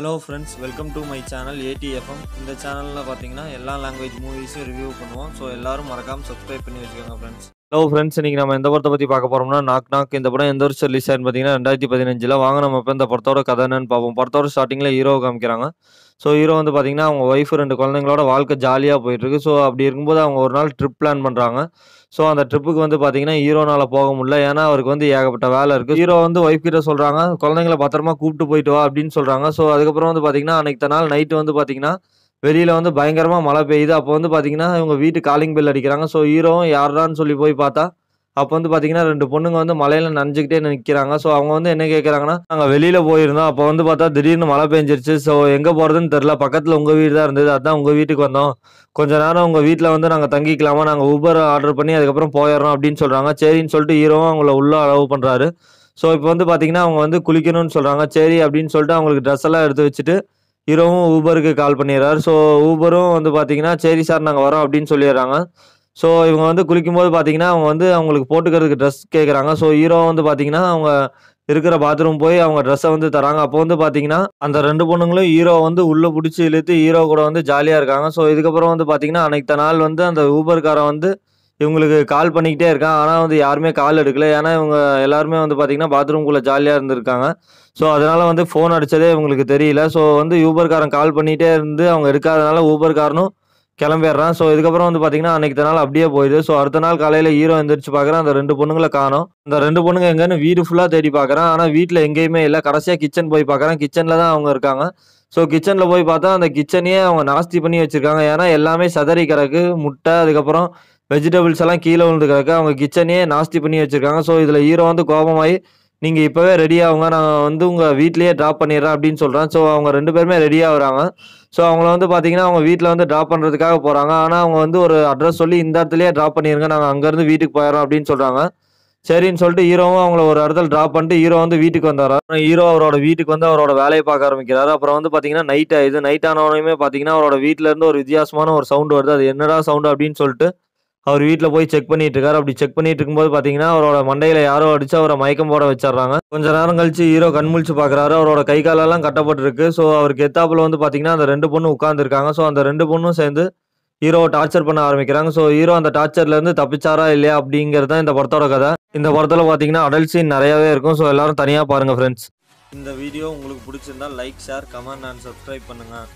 hello friends welcome to my channel ATFM இந்த சேனலில் பார்த்தீங்கன்னா எல்லா லாங்குவேஜ் மூவிஸும் ரிவ்யூ பண்ணுவோம் ஸோ எல்லாரும் மறக்காமல் சப்ஸ்கிரைப் பண்ணி வச்சுக்கோங்க ஃப்ரெண்ட்ஸ் ஹலோ ஃப்ரெண்ட்ஸ் இன்றைக்கி நம்ம எந்த படத்தை பற்றி பார்க்க போகிறோம்னா நாக் நாக் இந்த படம் எந்த வருஷம் ரிலீஸ் ஆயிருந்து பார்த்தீங்கன்னா ரெண்டாயிரத்தி பதினஞ்சில் வாங்க நம்ம இப்போ இந்த படத்தோட கதை என்னன்னு பார்ப்போம் படத்தோட ஸ்டார்டிங்கில் ஹீரோ காமிக்கிறாங்க ஸோ ஹீரோ வந்து பார்த்திங்கன்னா அவங்க ஒய்ஃப் ரெண்டு குழந்தைங்களோட வாழ்க்கை ஜாலியாக போயிட்டுருக்கு ஸோ அப்படி இருக்கும்போது அவங்க ஒரு நாள் ட்ரிப் பிளான் பண்ணுறாங்க ஸோ அந்த ட்ரிப்புக்கு வந்து பார்த்தீங்கன்னா ஹீரோனால் போக முடியல ஏன்னா அவருக்கு வந்து ஏகப்பட்ட வேலை இருக்குது ஹீரோ வந்து ஒய்ஃப் கிட்ட சொல்கிறாங்க குழந்தைங்கள பத்திரமா கூப்பிட்டு போயிட்டு வா அப்படின்னு சொல்கிறாங்க ஸோ அதுக்கப்புறம் வந்து பார்த்தீங்கன்னா அன்னைக்கு நாள் நைட்டு வந்து பார்த்தீங்கன்னா வெளியில் வந்து பயங்கரமாக மழை பெய்யுது அப்போ வந்து பார்த்தீங்கன்னா இவங்க வீட்டு காலிங் பெல் அடிக்கிறாங்க ஸோ ஹீரோவும் யாரான்னு சொல்லி போய் பார்த்தா அப்போ வந்து பார்த்தீங்கன்னா ரெண்டு பொண்ணுங்க வந்து மலையில் நனைஞ்சிக்கிட்டே நிற்கிறாங்க ஸோ அவங்க வந்து என்ன கேட்குறாங்கன்னா நாங்கள் வெளியில் போயிருந்தோம் அப்போ வந்து பார்த்தா திடீர்னு மழை பெஞ்சிருச்சு ஸோ எங்கே போகிறதுன்னு தெரில பக்கத்தில் உங்கள் வீடு தான் இருந்தது அதுதான் உங்கள் வீட்டுக்கு வந்தோம் கொஞ்ச நேரம் உங்கள் வீட்டில் வந்து நாங்கள் தங்கிக்கலாமா நாங்கள் ஊபர் ஆர்டர் பண்ணி அதுக்கப்புறம் போயிடுறோம் அப்படின்னு சொல்கிறாங்க சரின்னு சொல்லிட்டு ஹீரோவும் அவங்கள உள்ளே அளவு பண்ணுறாரு ஸோ இப்போ வந்து பார்த்தீங்கன்னா அவங்க வந்து குளிக்கணும்னு சொல்கிறாங்க சரி அப்படின்னு சொல்லிட்டு அவங்களுக்கு ட்ரெஸ் எல்லாம் எடுத்து வச்சுட்டு ஹீரோவும் ஊபருக்கு கால் பண்ணிடுறாரு ஸோ ஊபரும் வந்து பார்த்தீங்கன்னா சரி சார் நாங்கள் வரோம் அப்படின்னு சொல்லிடுறாங்க ஸோ இவங்க வந்து குளிக்கும்போது பார்த்தீங்கன்னா அவங்க வந்து அவங்களுக்கு போட்டுக்கிறதுக்கு ட்ரெஸ் கேட்குறாங்க ஸோ ஹீரோ வந்து பார்த்தீங்கன்னா அவங்க இருக்கிற பாத்ரூம் போய் அவங்க ட்ரெஸ்ஸை வந்து தராங்க அப்போ வந்து பார்த்தீங்கன்னா அந்த ரெண்டு பொண்ணுங்களும் ஹீரோ வந்து உள்ளே பிடிச்சி இழுத்து ஹீரோ கூட வந்து ஜாலியாக இருக்காங்க ஸோ இதுக்கப்புறம் வந்து பார்த்தீங்கன்னா அனைத்த நாள் வந்து அந்த ஊபர்காரன் வந்து இவங்களுக்கு கால் பண்ணிக்கிட்டே இருக்கான் ஆனால் வந்து யாருமே கால் எடுக்கல ஏன்னா இவங்க எல்லாருமே வந்து பார்த்தீங்கன்னா பாத்ரூம்குள்ளே ஜாலியாக இருந்திருக்காங்க ஸோ அதனால் வந்து ஃபோன் அடித்ததே இவங்களுக்கு தெரியல ஸோ வந்து ஊபர்காரன் கால் பண்ணிகிட்டே இருந்து அவங்க எடுக்காதனால ஊபர்காரனும் கிளம்பிடுறான் ஸோ இதுக்கப்புறம் வந்து பார்த்தீங்கன்னா அன்னைக்கு நாள் அப்படியே போயிடுது ஸோ அடுத்த நாள் காலையில் ஹீரோ எந்திரிச்சு பார்க்குறேன் அந்த ரெண்டு பொண்ணுங்களை காணும் அந்த ரெண்டு பொண்ணுங்க எங்கேன்னு வீடு ஃபுல்லாக தேடி பார்க்குறான் ஆனால் வீட்டில் எங்கேயுமே இல்லை கடைசியாக கிச்சன் போய் பார்க்குறேன் கிச்சனில் தான் அவங்க இருக்காங்க ஸோ கிச்சனில் போய் பார்த்தா அந்த கிச்சனையே அவங்க நாஸ்தி பண்ணி வச்சுருக்காங்க ஏன்னா எல்லாமே சதறி கிடக்கு முட்டை அதுக்கப்புறம் வெஜிடபிள்ஸ் எல்லாம் கீழே விழுந்து கிடக்கு அவங்க கிச்சனையே நாஸ்தி பண்ணி வச்சுருக்காங்க ஸோ இதில் ஹீரோ வந்து கோபமாகி நீங்கள் இப்போவே ரெடி ஆகுங்க நான் வந்து உங்கள் வீட்லேயே ட்ராப் பண்ணிடுறேன் அப்படின்னு சொல்கிறேன் ஸோ அவங்க ரெண்டு பேருமே ரெடி ஆகுறாங்க ஸோ அவங்கள வந்து பார்த்தீங்கன்னா அவங்க வீட்டில் வந்து ட்ராப் பண்ணுறதுக்காக போகிறாங்க ஆனால் அவங்க வந்து ஒரு அட்ரஸ் சொல்லி இந்த இடத்துலையே ட்ராப் பண்ணிடுங்க நாங்கள் அங்கேருந்து வீட்டுக்கு போயிடறோம் அப்படின்னு சொல்கிறாங்க சரின்னு சொல்லிட்டு ஹீரோவும் அவங்கள ஒரு இடத்துல ட்ராப் பண்ணிட்டு ஹீரோ வந்து வீட்டுக்கு வந்தாராம் ஹீரோ அவரோட வீட்டுக்கு வந்து அவரோட வேலையை பார்க்க ஆரம்பிக்கிறாரு அப்புறம் வந்து பார்த்தீங்கன்னா நைட் ஆயிடுது நைட் ஆனவனையுமே பார்த்தீங்கன்னா அவரோட வீட்டிலேருந்து ஒரு வித்தியாசமான ஒரு சவுண்டு வருது அது என்னடா சவுண்டு அப்படின்னு சொல்லிட்டு அவர் வீட்டில் போய் செக் பண்ணிட்டு இருக்காரு அப்படி செக் பண்ணிட்டு இருக்கும்போது பார்த்தீங்கன்னா அவரோட மண்டையில் யாரோ அடிச்சு அவரை மயக்கம் போட வச்சிடறாங்க கொஞ்ச நேரம் கழிச்சு ஹீரோ கண்முழிச்சு பார்க்குறாரு அவரோட கை காலெல்லாம் கட்டப்பட்டிருக்கு ஸோ அவருக்கு எத்தாப்பில் வந்து பார்த்தீங்கன்னா அந்த ரெண்டு பொண்ணு உட்காந்துருக்காங்க ஸோ அந்த ரெண்டு பொண்ணும் சேர்ந்து ஹீரோவை டார்ச்சர் பண்ண ஆரம்பிக்கிறாங்க ஸோ ஹீரோ அந்த டார்ச்சர்லேருந்து தப்பிச்சாரா இல்லையா அப்படிங்கிறது தான் இந்த படத்தோட கதை இந்த படத்தில் பார்த்தீங்கன்னா அடல் சீன் நிறையாவே இருக்கும் ஸோ எல்லாரும் தனியாக பாருங்கள் ஃப்ரெண்ட்ஸ் இந்த வீடியோ உங்களுக்கு பிடிச்சிருந்தா like share comment and subscribe பண்ணுங்கள்